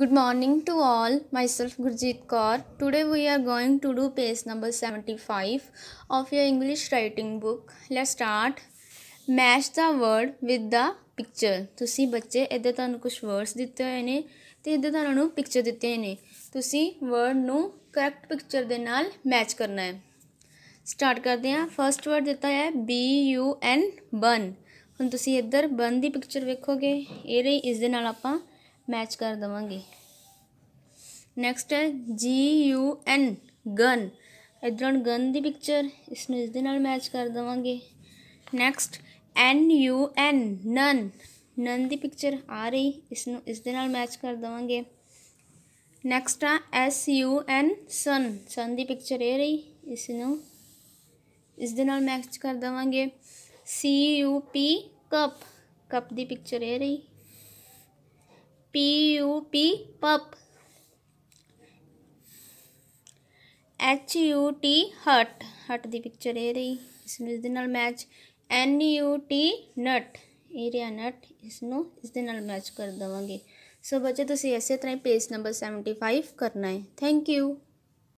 Good morning to all. Myself Gurjeet Kaur. Today we are going to do page number 75 of your English writing book. Let's start. Match the word with the picture. ਤੁਸੀਂ bacche idde ਤੁਹਾਨੂੰ kuch words ditte hoye ne te idde ਤੁਹਾਨੂੰ nu picture ditte hoye ne tusi word nu correct picture de naal match karna hai start karde ha first word ditta hai B U N bun hun tusi ਇੱਧਰ bun di picture vekhoge ਇਹ ਰਹੀ ਇਸ ਦੇ ਨਾਲ ਆਪਾਂ match कर देवे next है जी यू एन गन इधर गन की पिक्चर इस मैच कर देवे next N U N nun nun की पिक्चर आ रही इसन इस मैच कर देवे नैक्सट आ S U N sun sun की पिक्चर ये रही इसन इस मैच कर देवे C U P cup cup की पिक्चर ये रही P U P pup H U T hut hut की पिक्चर ये रही इस match N U T nut ए रहा नट इसनों इस मैच कर देवे सो बचे तुम तो इसे तरह पेज नंबर सैवनटी फाइव करना है थैंक यू